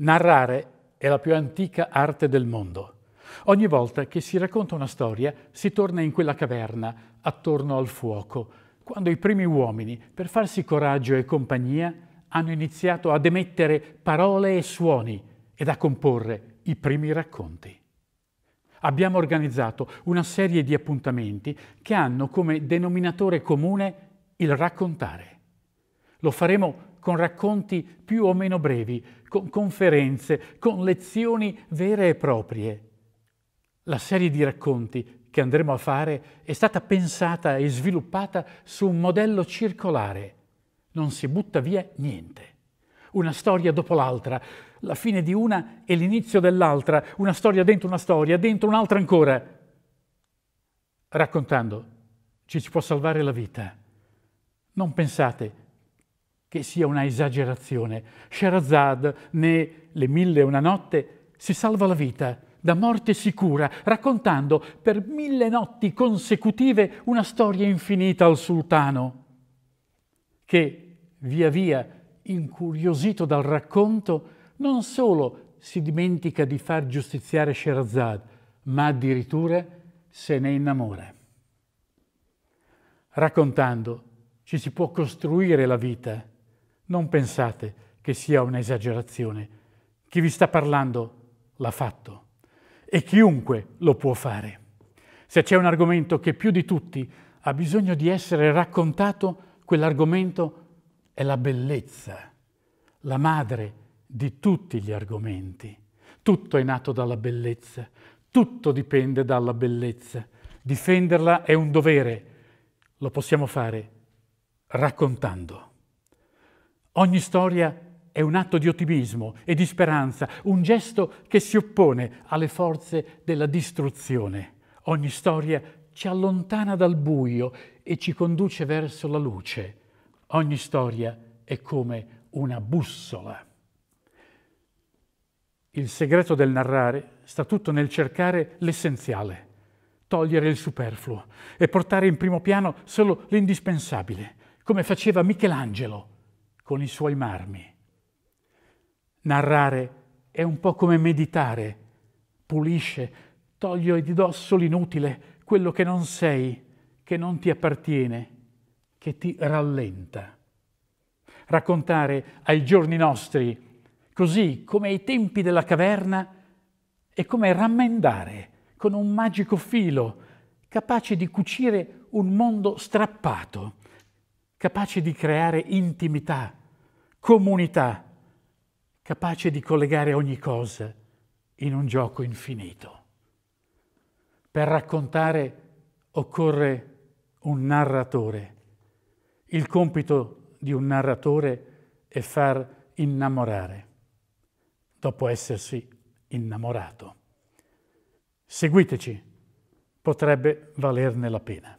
Narrare è la più antica arte del mondo. Ogni volta che si racconta una storia si torna in quella caverna, attorno al fuoco, quando i primi uomini, per farsi coraggio e compagnia, hanno iniziato ad emettere parole e suoni ed a comporre i primi racconti abbiamo organizzato una serie di appuntamenti che hanno come denominatore comune il raccontare. Lo faremo con racconti più o meno brevi, con conferenze, con lezioni vere e proprie. La serie di racconti che andremo a fare è stata pensata e sviluppata su un modello circolare. Non si butta via niente una storia dopo l'altra, la fine di una e l'inizio dell'altra, una storia dentro una storia, dentro un'altra ancora. Raccontando, ci si può salvare la vita. Non pensate che sia una esagerazione. Sherazad, né Le mille e una notte, si salva la vita da morte sicura, raccontando per mille notti consecutive una storia infinita al sultano, che via via incuriosito dal racconto, non solo si dimentica di far giustiziare Sherazad, ma addirittura se ne innamora. Raccontando ci si può costruire la vita. Non pensate che sia un'esagerazione. Chi vi sta parlando l'ha fatto e chiunque lo può fare. Se c'è un argomento che più di tutti ha bisogno di essere raccontato, quell'argomento è è la bellezza, la madre di tutti gli argomenti. Tutto è nato dalla bellezza, tutto dipende dalla bellezza. Difenderla è un dovere, lo possiamo fare raccontando. Ogni storia è un atto di ottimismo e di speranza, un gesto che si oppone alle forze della distruzione. Ogni storia ci allontana dal buio e ci conduce verso la luce. Ogni storia è come una bussola. Il segreto del narrare sta tutto nel cercare l'essenziale, togliere il superfluo e portare in primo piano solo l'indispensabile, come faceva Michelangelo con i suoi marmi. Narrare è un po' come meditare, pulisce, toglie di dosso l'inutile, quello che non sei, che non ti appartiene che ti rallenta. Raccontare ai giorni nostri, così come ai tempi della caverna, è come rammendare con un magico filo, capace di cucire un mondo strappato, capace di creare intimità, comunità, capace di collegare ogni cosa in un gioco infinito. Per raccontare occorre un narratore il compito di un narratore è far innamorare, dopo essersi innamorato. Seguiteci, potrebbe valerne la pena.